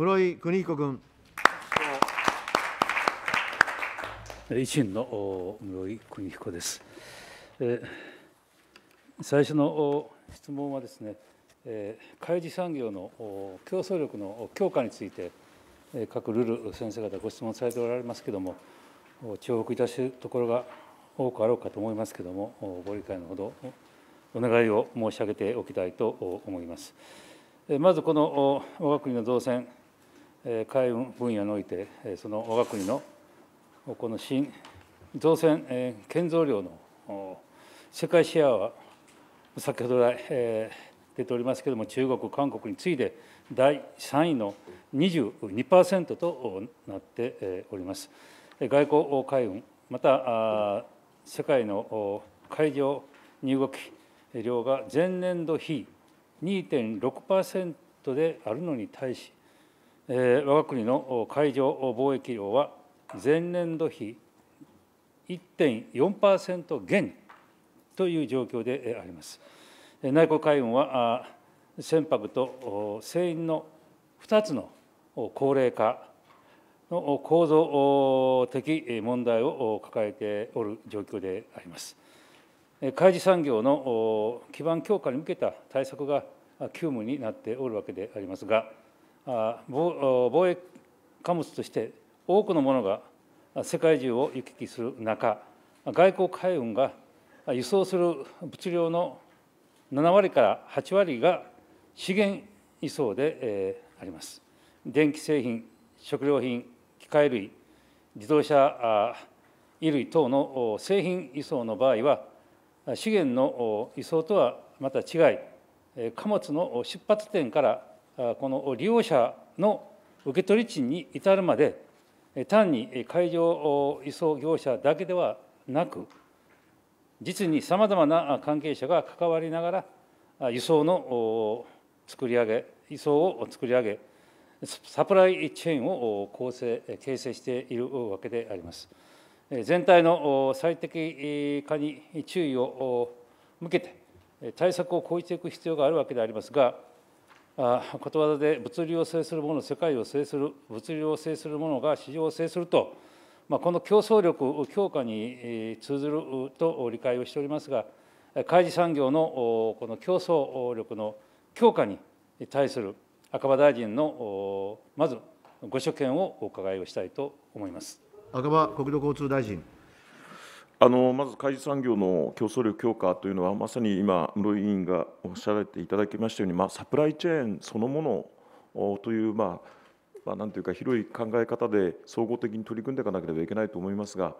室井邦彦君。維新の室井邦彦です。えー、最初の質問はですね、えー、開示産業の競争力の強化について、え各ルール先生方ご質問されておられますけれども、重複いたすところが多くあろうかと思いますけれども、ご理解のほどお願いを申し上げておきたいと思います。まずこの我が国の造船海運分野においてその我が国のこの新造船建造量の世界シェアは先ほど来出ておりますけれども中国韓国に次いで第3位の22%となっております。外交海運また世界の海上入国き量が前年度比2.6%であるのに対しえ我が国の海上貿易量は前年度比1.4%減という状況であります。内航海運は船舶と船員の2つの高齢化の構造的問題を抱えておる状況であります。海事産業の基盤強化に向けた対策が急務になっておるわけでありますが、貿易貨物として多くのものが世界中を行き来する中外国海運が輸送する物量の7割から8割が資源輸送で、えあります。電気製品、食料品、機械類、自動車、衣類等の製品輸送の場合は、資源の輸送とはまた違い、貨物の出発点からこの利用者の受取地に至るまで、単に海上輸送業者だけではなく、実にさまざまな関係者が関わりながら、輸送の作り上げ、輸送を作り上げ、サプライチェーンを構成形成しているわけであります。全体の最適化に注意を向けて、対策を講じていく必要があるわけでありますが、ことわざで物流を制する者世界を制する物流を制する者が市場を制すると、まあ、この競争力強化に通ずると理解をしておりますが開示産業のこの競争力の強化に対する赤羽大臣のまずご所見をお伺いをしたいと思います赤羽国土交通大臣あのまず海事産業の競争力強化というのは、まさに今、室井委員がおっしゃられていただきましたように、まあ、サプライチェーンそのものという、まあまあ、なんていうか、広い考え方で総合的に取り組んでいかなければいけないと思いますが、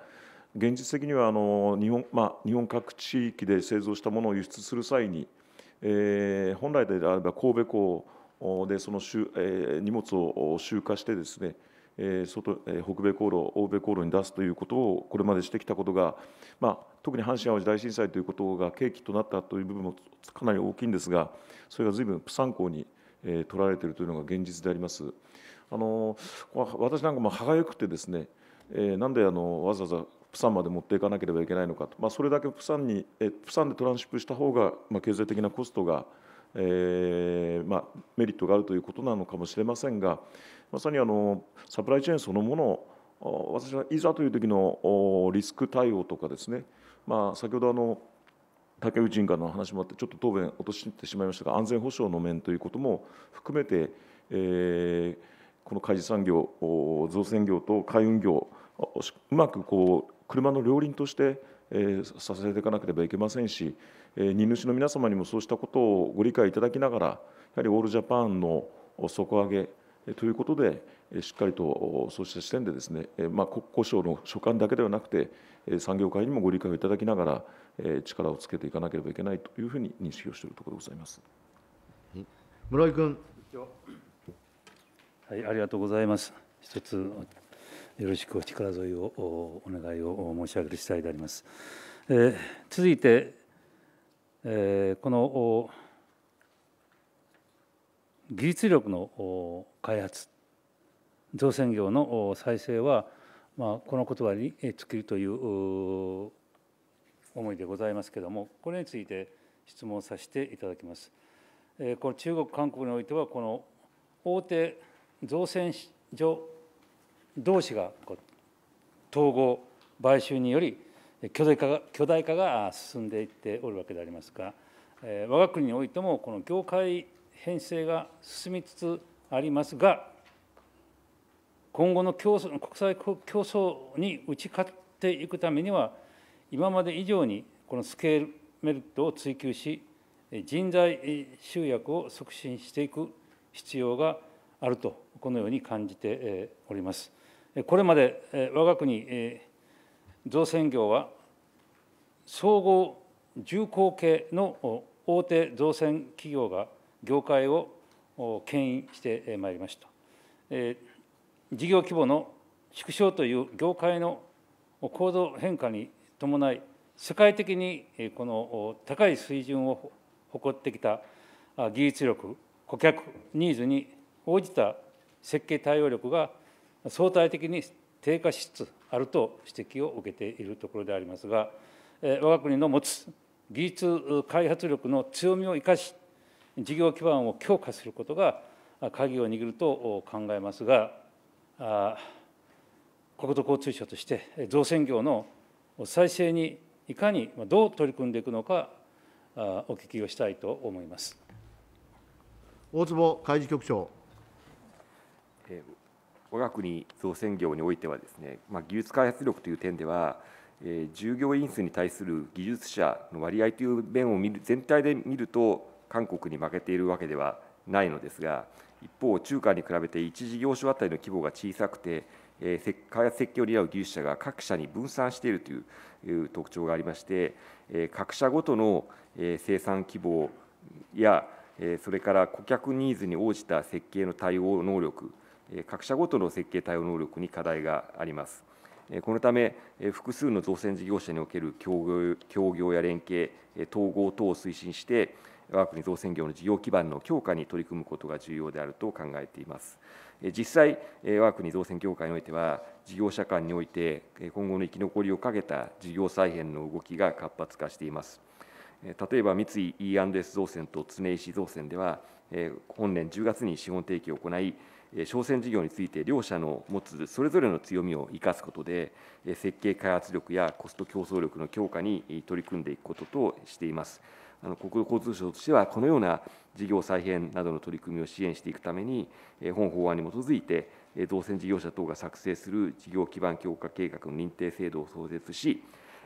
現実的にはあの日本,、まあ、日本各地域で製造したものを輸出する際に、えー、本来であれば神戸港でその、えー、荷物を集荷してですね、え外え北米航路、欧米航路に出すということをこれまでしてきたことが、まあ、特に阪神・淡路大震災ということが契機となったという部分もかなり大きいんですが、それがずいぶん不参考に、え取られているというのが現実であります。あの私なんかも歯がゆくてですね、えなんであのわざわざプサンまで持っていかなければいけないのかと、まあ、それだけプサンにえプサンでトランシップした方が、まあ、経済的なコストが、えーえー、まあ、メリットがあるということなのかもしれませんがまさにあのサプライチェーンそのもの私はいざという時のリスク対応とかですね、まあ、先ほどあの竹内委員からの話もあってちょっと答弁落としてしまいましたが安全保障の面ということも含めて、えー、この海事産業造船業と海運業うまくこう車の両輪として、えー、させていかなければいけませんし、えー、荷主の皆様にもそうしたことをご理解いただきながらやはりオールジャパンの底上げということで、しっかりとそうした視点で、ですね、まあ、国交省の所管だけではなくて、産業界にもご理解をいただきながら、力をつけていかなければいけないというふうに認識をしているところでございます室井君。はい、ありがとうございます。一つよろしくお力添えをお願いを申し上げる次第であります。えー、続いて、えー、この技術力の開発造船業の再生は、まあ、この言葉に尽きるという思いでございますけどもこれについて質問させていただきます。この中国韓国においてはこの大手造船所同士が統合買収により巨大化が巨大化が進んでいっておるわけでありますが我が国においてもこの業界編成が進みつつありますが今後の競争国際競争に打ち勝っていくためには今まで以上にこのスケールメリットを追求し人材集約を促進していく必要があるとこのように感じております。これまで我が国造船業は総合重工系の大手造船企業が業界を牽引してまいりました。事業規模の縮小という業界の行動変化に伴い、世界的にこの高い水準を誇ってきた技術力、顧客ニーズに応じた設計対応力が相対的に低下しつつあると指摘を受けているところでありますが、我が国の持つ技術開発力の強みを生かし事業基盤を強化することが鍵を握ると考えますが国土交通省として造船業の再生にいかにどう取り組んでいくのかお聞きをしたいと思います大坪海事局長。我が国造船業においてはですね、まあ、技術開発力という点では、え従業員数に対する技術者の割合という面を見る全体で見ると韓国に負けているわけではないのですが、一方、中間に比べて1事業所当たりの規模が小さくて、え開発設計を担う技術者が各社に分散しているという特徴がありまして、え各社ごとの、え生産規模や、えそれから顧客ニーズに応じた設計の対応能力、え各社ごとの設計対応能力に課題があります。このため、複数の造船事業者における協業や連携、統合等を推進して、我が国造船業の事業基盤の強化に取り組むことが重要であると考えています。実際、我が国造船業界においては、事業者間において、今後の生き残りをかけた事業再編の動きが活発化しています。例えば三井 E&S 造船と常石造船では、本年10月に資本提供を行い、商船事業について両社の持つそれぞれの強みを生かすことで、設計開発力やコスト競争力の強化に取り組んでいくこととしています。あの国土交通省としてはこのような事業再編などの取り組みを支援していくために、本法案に基づいて、造船事業者等が作成する事業基盤強化計画の認定制度を創設し、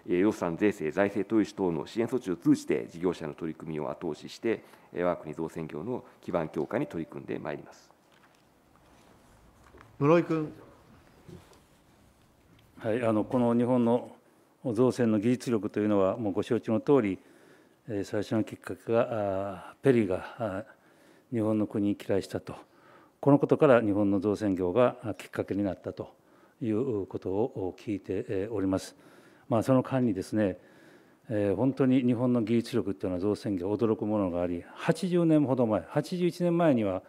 予算、税制、財政投資等の支援措置を通じて、事業者の取り組みを後押しして、我が国造船業の基盤強化に取り組んでまいります室井君。はい、あのこの日本の造船の技術力というのは、もうご承知の通り、最初のきっかけがペリーが日本の国に嫌いしたとこのことから日本の造船業がきっかけになったということを聞いております。まあ、その間にですね本当に日本の技術力というのは造船業驚くものがあり80年ほど前81年前には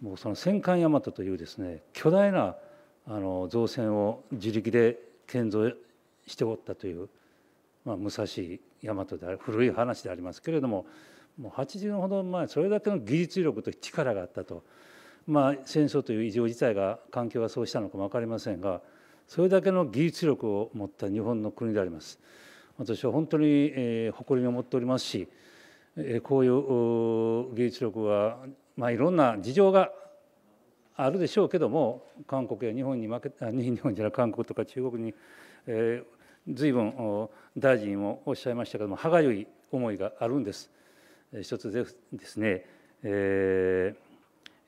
もうその戦艦大和というですね巨大なあの造船を自力で建造しておったというまあ、武蔵大和である古い話でありますけれどももう80年ほど前それだけの技術力と力があったと、まあ、戦争という異常事態が環境がそうしたのかも分かりませんがそれだけの技術力を持った日本の国であります。私は本当に、え誇りに思っておりますし、えこういう技術力は、まあ、いろんな事情があるでしょうけども韓国や日本に負け日本じゃない韓国とか中国に、えーずいぶん大臣もおっしゃいましたけども歯がゆい思いがあるんです。一つですね、え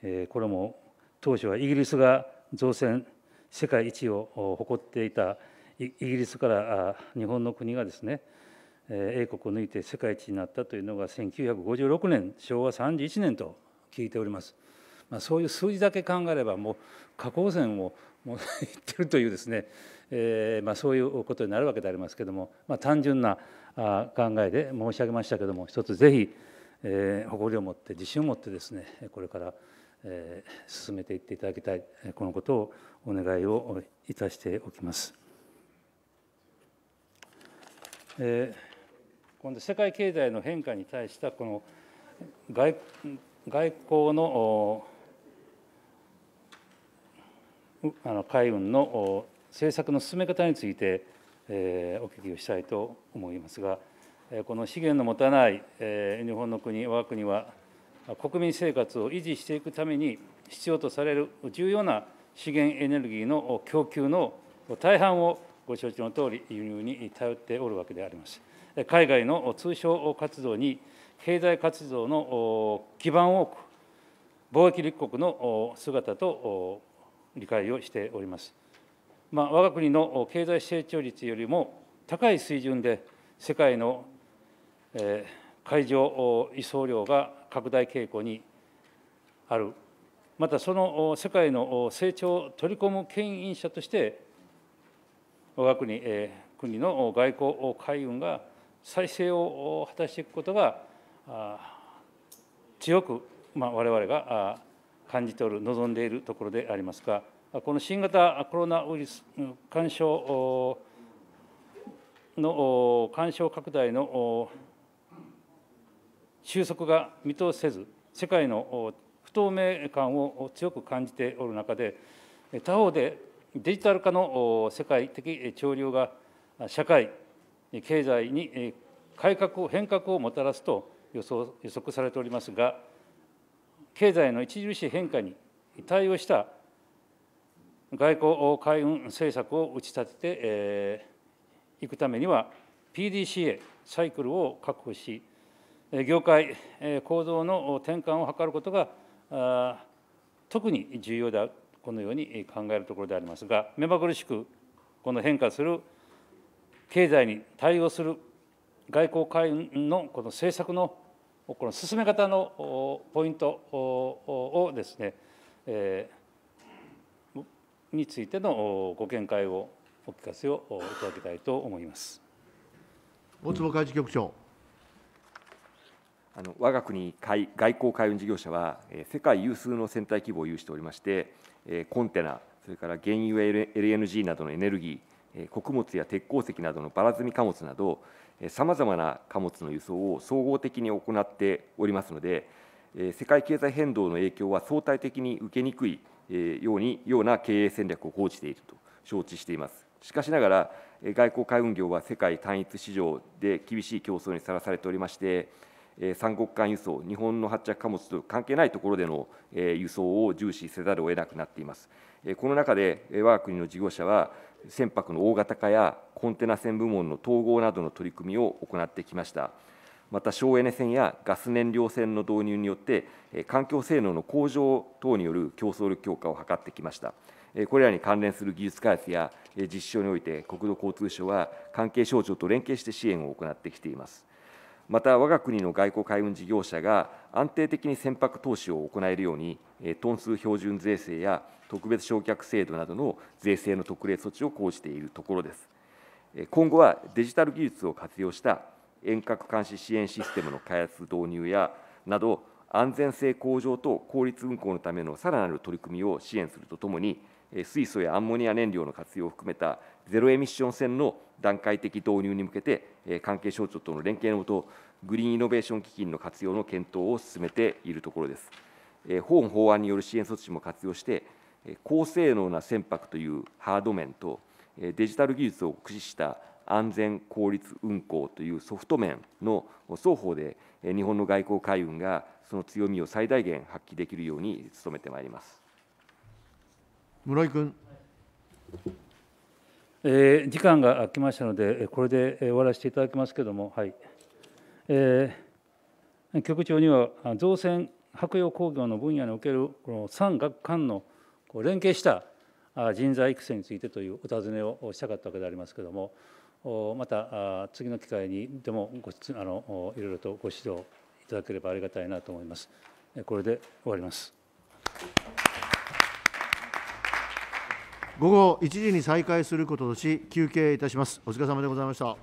ー、これも当初はイギリスが造船世界一を誇っていたイギリスから日本の国がですね英国を抜いて世界一になったというのが1956年昭和31年と聞いております。まあ、そういう数字だけ考えればもう下降線をもう 言ってるというですね、えーまあ、そういうことになるわけでありますけども、まあ、単純な考えで申し上げましたけども一つぜひ、えー、誇りを持って自信を持ってですねこれから、えー、進めていっていただきたいこのことをお願いをいたしておきます。えー、今度世界経済の変化に対したこの外外交のあの海運の政策の進め方について、えー、お聞きをしたいと思いますが、この資源の持たない、えー、日本の国、我が国は、国民生活を維持していくために必要とされる重要な資源エネルギーの供給の大半をご承知のとおり輸入に頼っておるわけであります。海外の通商活動に経済活動の基盤を置く貿易立国の姿と理解をしております。まあ、我が国の経済成長率よりも高い水準で世界の、え海上輸送量が拡大傾向にあるまたその世界の成長を取り込む牽引者として我が国,、え国の外交海運が再生を果たしていくことが強く、まあ、我々が感じおる、望んでいるところでありますが、この新型コロナウイルス感染の感染拡大の収束が見通せず、世界の不透明感を強く感じておる中で、他方でデジタル化の世界的潮流が社会、経済に改革、変革をもたらすと予想予測されておりますが、経済の著しい変化に対応した外交海運政策を打ち立ててい、くためには PDCA サイクルを確保し業界構造の転換を図ることが特に重要だこのように考えるところでありますが目まぐるしくこの変化する経済に対応する外交官のこの政策のこの進め方のポイントをですね、えー、についてのご見解をお聞かせをいただきたいと思います。大坪海事局長あの我が国海外交海運事業者は、世界有数の船体規模を有しておりまして、えコンテナ、それから原油 LNG などのエネルギー、穀物や鉄鉱石などのばら積み貨物などさまざまな貨物の輸送を総合的に行っておりますので世界経済変動の影響は相対的に受けにくいようにような経営戦略を講じていると承知しています。しかしながら外交海運業は世界単一市場で厳しい競争にさらされておりまして三国間輸送、日本の発着貨物と関係ないところでの輸送を重視せざるを得なくなっています。この中で、我が国の事業者は、船舶の大型化やコンテナ船部門の統合などの取り組みを行ってきました。また省エネ船やガス燃料船の導入によって、環境性能の向上等による競争力強化を図ってきました。これらに関連する技術開発や実証において、国土交通省は関係省庁と連携して支援を行ってきています。また我が国の外交海運事業者が安定的に船舶投資を行えるように、トン数標準税制や特別償却制度などの税制の特例措置を講じているところです。今後はデジタル技術を活用した遠隔監視支援システムの開発導入やなど、安全性向上と効率運航のためのさらなる取り組みを支援するとともに、水素やアンモニア燃料の活用を含めたゼロエミッション船の段階的導入に向けて関係省庁との連携のもと、グリーンイノベーション基金の活用の検討を進めているところです。本法案による支援措置も活用して、高性能な船舶というハード面と、デジタル技術を駆使した安全効率運航というソフト面の双方で、日本の外交海運がその強みを最大限発揮できるように努めてまいります。村井君。えー、時間が来ましたので、これで終わらせていただきますけれども、はいえー、局長には造船白洋工業の分野におけるこの産学官の連携した人材育成についてというお尋ねをしたかったわけでありますけれども、また次の機会にでもごあのいろいろとご指導いただければありがたいなと思います。これで終わります。午後1時に再開することとし休憩いたしますお疲れ様でございました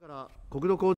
から国土交通